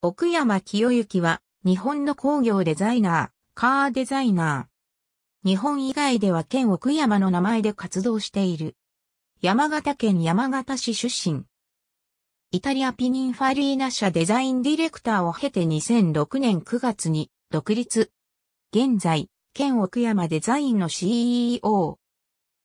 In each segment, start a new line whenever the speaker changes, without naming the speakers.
奥山清之は、日本の工業デザイナー、カーデザイナー。日本以外では県奥山の名前で活動している。山形県山形市出身。イタリアピニンファリーナ社デザインディレクターを経て2006年9月に独立。現在、県奥山デザインの CEO。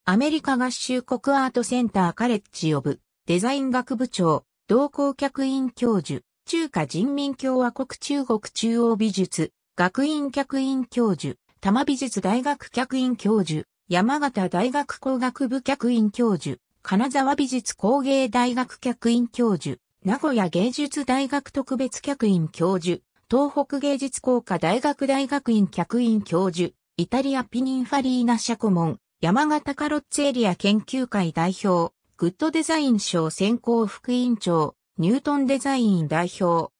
アメリカ合衆国アートセンターカレッジオブデザイン学部長、同行客員教授。中華人民共和国中国中央美術学院客員教授、多摩美術大学客員教授、山形大学工学部客員教授、金沢美術工芸大学客員教授、名古屋芸術大学特別客員教授、東北芸術工科大学大学院客員教授、イタリアピニンファリーナ社顧問、山形カロッツエリア研究会代表、グッドデザイン賞選考副委員長、ニュートンデザイン代表。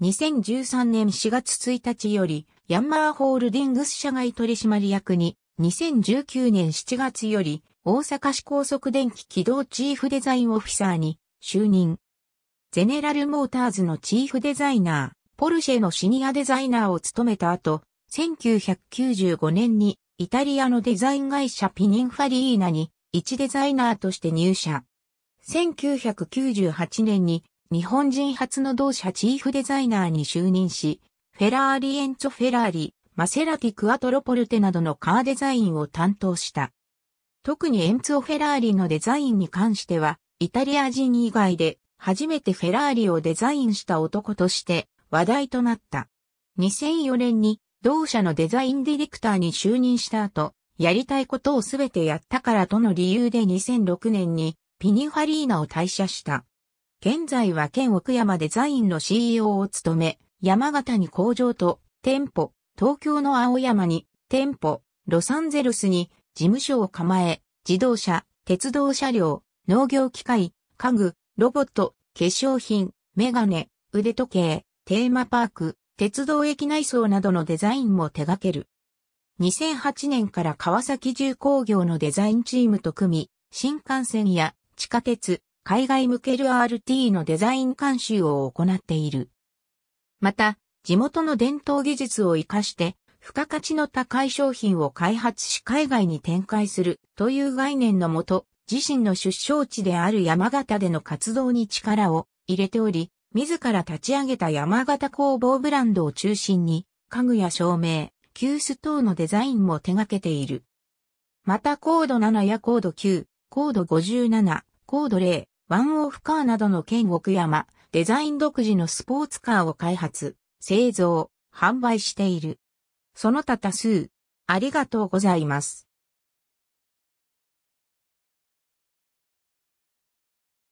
2013年4月1日より、ヤンマーホールディングス社外取締役に、2019年7月より、大阪市高速電気軌道チーフデザインオフィサーに就任。ゼネラルモーターズのチーフデザイナー、ポルシェのシニアデザイナーを務めた後、1995年にイタリアのデザイン会社ピニンファリーナに一デザイナーとして入社。1998年に日本人初の同社チーフデザイナーに就任し、フェラーリエンツォ・フェラーリ、マセラティ・クアトロポルテなどのカーデザインを担当した。特にエンツォ・フェラーリのデザインに関しては、イタリア人以外で初めてフェラーリをデザインした男として話題となった。2004年に同社のデザインディレクターに就任した後、やりたいことをすべてやったからとの理由で2006年にピニファリーナを退社した。現在は県奥山デザインの CEO を務め、山形に工場と店舗、東京の青山に店舗、ロサンゼルスに事務所を構え、自動車、鉄道車両、農業機械、家具、ロボット、化粧品、メガネ、腕時計、テーマパーク、鉄道駅内装などのデザインも手掛ける。2008年から川崎重工業のデザインチームと組み、新幹線や地下鉄、海外向け RT のデザイン監修を行っている。また、地元の伝統技術を活かして、付加価値の高い商品を開発し海外に展開するという概念のもと、自身の出生地である山形での活動に力を入れており、自ら立ち上げた山形工房ブランドを中心に、家具や照明、急須等のデザインも手掛けている。またコード7やコード9、コード57、コード0、ワンオフカーなどの県奥山、デザイン独自のスポーツカーを開発、製造、販売している。その他多数、ありがとうございます。